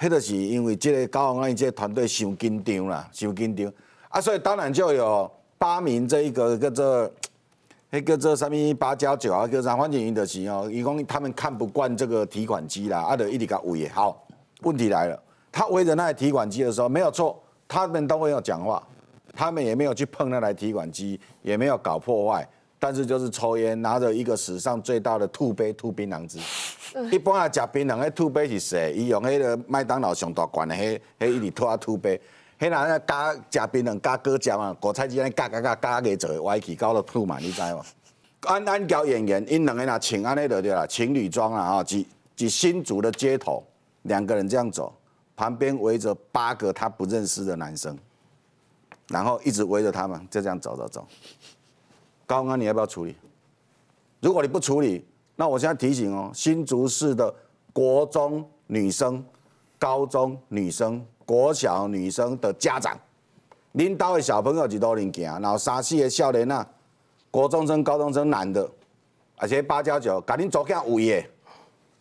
迄个是因为即个高雄安个团队伤紧张啦，伤紧张，啊，所以当然就有八名这一个叫做，迄个做什么八加九啊，叫啥反正伊著是哦，伊讲他们看不惯这个提款机啦，阿一直里搞伟好，问题来了，他围着那台提款机的时候没有错，他们都没有讲话，他们也没有去碰那台提款机，也没有搞破坏。但是就是抽烟，拿着一个史上最大的兔杯吐槟榔汁。一般啊，食槟榔，那兔杯是谁？伊用那个麦当劳上大罐的，那那伊里拖啊兔杯。那那加食槟榔加果汁嘛，国菜之间加加加加个做，歪起搞到吐嘛，你知无？安安交演员，因两人那请安那个对啦，情侣装啊吼，几几新竹的街头，两个人这样走，旁边围着八个他不认识的男生，然后一直围着他们，就这样走走走。高安，你要不要处理？如果你不处理，那我现在提醒哦，新竹市的国中女生、高中女生、国小女生的家长，恁岛位小朋友几多人行？然后三西的少年呐，国中生、高中生男的，而且八九九，赶紧走开！五爷，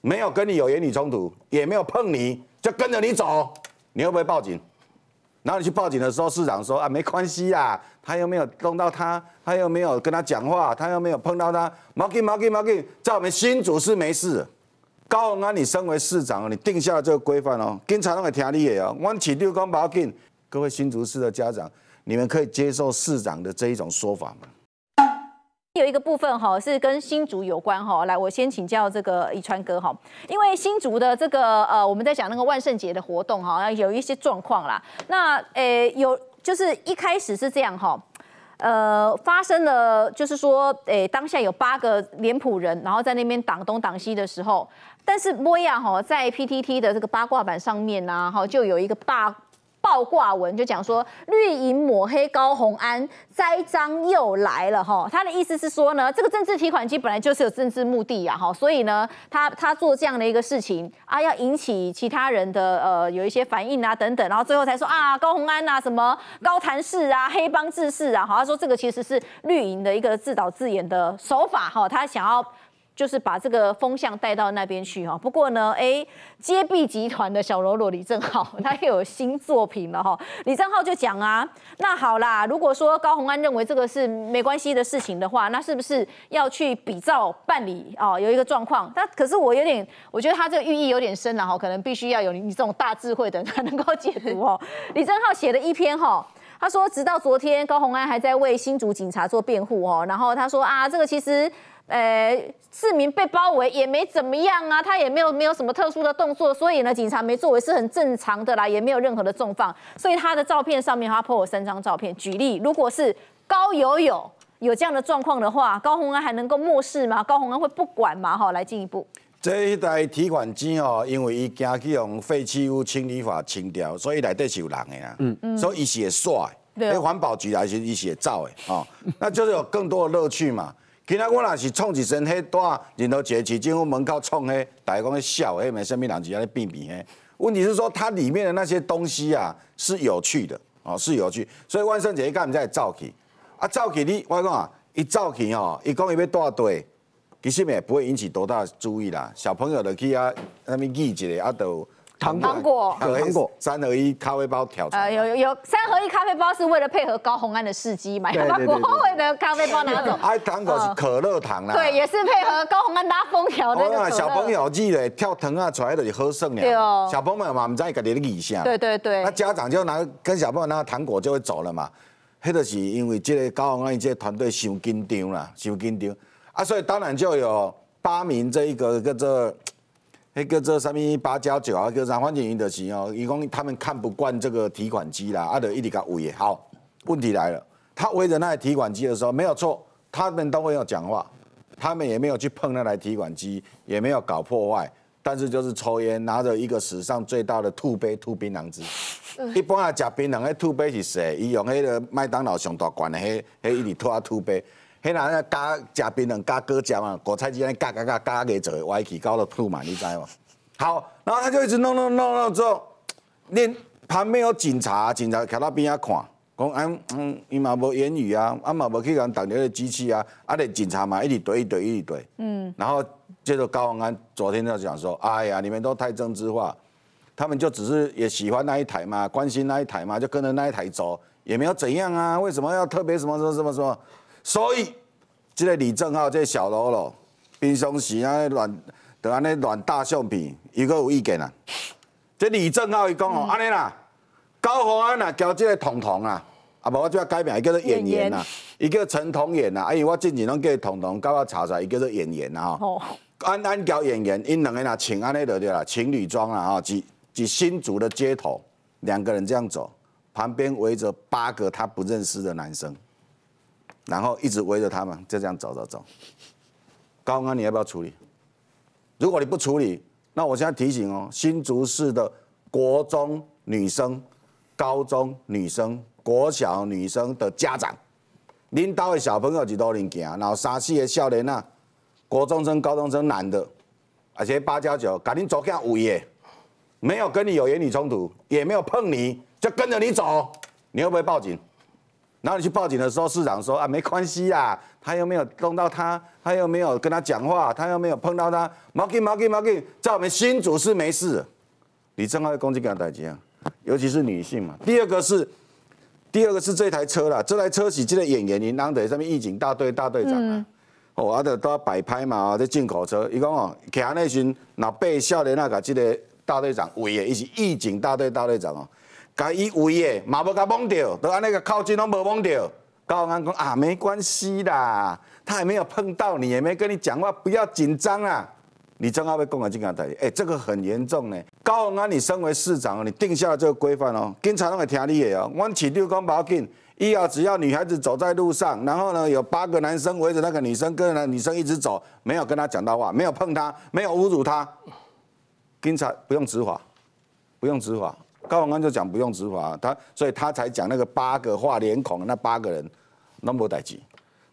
没有跟你有言语冲突，也没有碰你，就跟着你走，你会不会报警？然后你去报警的时候，市长说啊，没关系啊，他又没有弄到他，他又没有跟他讲话，他又没有碰到他。毛记毛记毛记，在我们新竹市没事。高宏安，你身为市长，你定下了这个规范哦，警察都会听你的哦。我起六公毛记，各位新竹市的家长，你们可以接受市长的这一种说法吗？有一个部分哈是跟新竹有关哈，来我先请教这个一川哥哈，因为新竹的这个呃我们在讲那个万圣节的活动哈，有一些状况啦，那呃有就是一开始是这样哈，呃发生了就是说诶当下有八个脸谱人，然后在那边挡东挡西的时候，但是摩亚哈在 PTT 的这个八卦版上面呢，哈就有一个大。爆挂文就讲说绿营抹黑高红安栽赃又来了哈，他的意思是说呢，这个政治提款机本来就是有政治目的呀哈，所以呢他他做这样的一个事情啊，要引起其他人的呃有一些反应啊等等，然后最后才说啊高红安呐什么高谈氏啊黑帮志士啊，好他说这个其实是绿营的一个自导自演的手法哈，他想要。就是把这个风向带到那边去哈。不过呢，哎，接臂集团的小喽啰李正浩他又有新作品了哈。李正浩就讲啊，那好啦，如果说高洪安认为这个是没关系的事情的话，那是不是要去比照办理哦？有一个状况，但可是我有点，我觉得他这个寓意有点深了哈。可能必须要有你这种大智慧的才能够解读哦。李正浩写了一篇哈，他说直到昨天高洪安还在为新竹警察做辩护哦，然后他说啊，这个其实。呃，市民被包围也没怎么样啊，他也没有没有什么特殊的动作，所以呢，警察没作为是很正常的啦，也没有任何的重放，所以他的照片上面他破有三张照片。举例，如果是高友友有这样的状况的话，高红安还能够漠视吗？高红安会不管吗？哈，来进一步。这一台提款机哦，因为伊家去用废弃物清理法清掉，所以来得有人的啦。嗯嗯，所以一些帅，哎，环保局来一些照的啊，那就是有更多的乐趣嘛。今仔我那是创一身迄带何一个市政府门口创迄，大家讲许笑，迄个身边人安在变变许。问题是说它里面的那些东西啊，是有趣的，哦，是有趣。所以万圣节一毋人会走去？啊，走去你我讲啊，一走去哦，一共有没带队，其实也不会引起多大注意啦。小朋友就去啊那边记一下，啊就。糖糖果、可黑果三合一咖啡包挑战啊！有有有三合一咖啡包是为了配合高红安的试机嘛？把可口可乐咖啡包拿走。哎，糖果是可乐糖啦。对，也是配合高红安拉风条的小朋友记得跳糖啊，出来就喝剩了。对哦。小朋友们嘛，唔知家己理想。对对对。那家长就拿跟小朋友拿糖果就会走了嘛。迄就是因为这个高红安这团队太紧张啦，太紧张啊，所以当然就有八名这一个跟这。那个做什么八加九啊，叫啥反正瑜的是哦，伊讲他们看不惯这个提款机啦，啊，在一直甲围。好，问题来了，他围着那台提款机的时候没有错，他们都没有讲话，他们也没有去碰那台提款机，也没有搞破坏，但是就是抽烟，拿着一个史上最大的兔杯吐槟榔汁。一般啊，食槟榔，迄兔杯是谁？伊用那个麦当劳上大罐的，迄迄一直拖啊兔杯。迄人那加加槟榔加哥，加嘛，国菜机在加加加加给走，歪起搞到吐嘛，你知吗？好，然后他就一直弄弄弄弄之后，连旁边有警察，警察徛到边啊看，公安，伊嘛无言语啊，啊嘛无去甲挡着个机器啊，啊咧警察嘛一直怼一怼一怼，嗯，然后接着高宏安昨天在讲说，哎呀，你们都太政治化，他们就只是也喜欢那一台嘛，关心那一台嘛，就跟着那一台走，也没有怎样啊，为什么要特别什么什么什么什么？所以，这个李正浩这小喽啰，平常时安尼乱，就安尼乱大相片。伊个有意见啊，这李正浩伊讲哦，安尼啦，高洪安啦，交这个彤彤啊，啊无我就要改名，伊叫做演员啦，一个陈彤演啦。哎，我之前拢给彤彤搞要查出来，伊叫做演员啦吼。安安交演员，因两个人请穿安尼落去啦，情侣装啊哈，是是新竹的街头，两个人这样走，旁边围着八个他不认识的男生。然后一直围着他们，就这样走走走。高安，你要不要处理？如果你不处理，那我现在提醒哦，新竹市的国中女生、高中女生、国小女生的家长，恁单位小朋友几多领行？然后三四个少年呐，国中生、高中生男的，而且八加九，赶紧走开！无的，没有跟你有言语冲突，也没有碰你，就跟着你走，你会不会报警？然后你去报警的时候，市长说啊，没关系啊，他又没有弄到他，他又没有跟他讲话，他又没有碰到他。毛记毛记毛记，在我们新竹是没事。你正好攻击给他打击啊，尤其是女性嘛。第二个是，第二个是这台车啦，这台车是这个演员因，当的什么？义警大队大队长啊，哦，阿的都要摆拍嘛，这进口车，伊讲哦，徛那群脑背笑的那个，这个大队长伟也，一起义警大队大队长哦。甲以为的嘛无甲碰着，都安尼个靠近拢无碰着。高安讲啊，没关系啦，他也没有碰到你，也没跟你讲话，不要紧张啊。你怎阿会公警察港台？诶，这个很严重呢。高安，你身为市长，你定下了这个规范哦。警察都会听你的哦，阮起六公八紧，以啊，只要女孩子走在路上，然后呢，有八个男生围着那个女生，跟那女生一直走，没有跟她讲到话，没有碰她，没有侮辱她。警察不用执法，不用执法。高宏刚就讲不用执法，他所以他才讲那个八个画脸孔那八个人那么代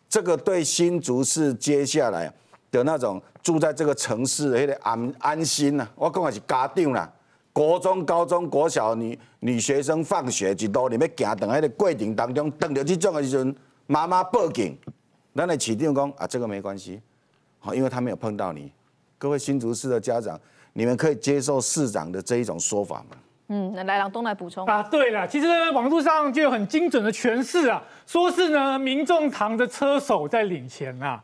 这个对新竹市接下来的那种住在这个城市的那个安安心呐，我讲的是家长啦，国中、高中、国小女女学生放学一路，你们行等那个过程当中，等到这种的时阵，妈妈报警，咱来指定讲啊，这个没关系，好，因为他没有碰到你，各位新竹市的家长，你们可以接受市长的这一种说法吗？嗯，来，郎东来补充啊。对了，其实网络上就有很精准的诠释啊，说是呢，民众堂的车手在领钱啊。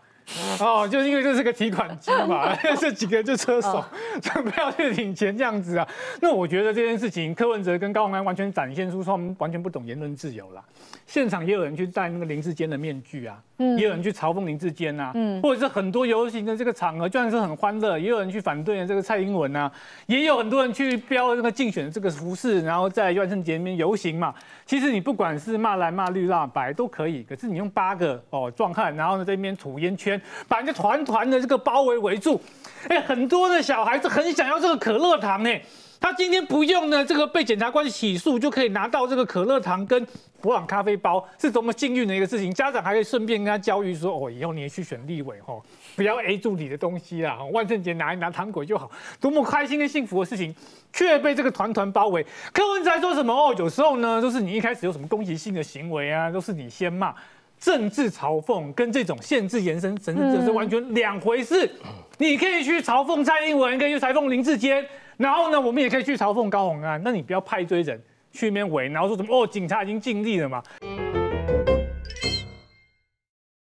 哦，就是因为这是个提款机嘛，这几个就车手准备要去领钱这样子啊。那我觉得这件事情，柯文哲跟高虹安完全展现出他们完全不懂言论自由啦。现场也有人去戴那个林志坚的面具啊，嗯，也有人去嘲讽林志坚啊，嗯，或者是很多游行的这个场合，就算是很欢乐，也有人去反对这个蔡英文啊，也有很多人去标那个竞选的这个服饰，然后在万圣节那边游行嘛。其实你不管是骂蓝骂绿骂白都可以，可是你用八个哦壮汉，然后呢在那边吐烟圈。把人家团团的这个包围围住，哎，很多的小孩子很想要这个可乐糖哎，他今天不用呢，这个被检察官洗漱就可以拿到这个可乐糖跟博朗咖啡包，是多么幸运的一个事情。家长还可以顺便跟他教育说，哦，以后你也去选立委哦，不要 a 助理的东西啦，万圣节拿一拿糖果就好，多么开心跟幸福的事情，却被这个团团包围。柯文在说什么哦？有时候呢，就是你一开始有什么攻击性的行为啊，都是你先骂。政治嘲讽跟这种限制延伸，甚至这是完全两回事。你可以去嘲讽蔡英文，可以去嘲讽林志坚，然后呢，我们也可以去嘲讽高洪安。那你不要派一堆人去那边围，然后说什么哦，警察已经尽力了嘛。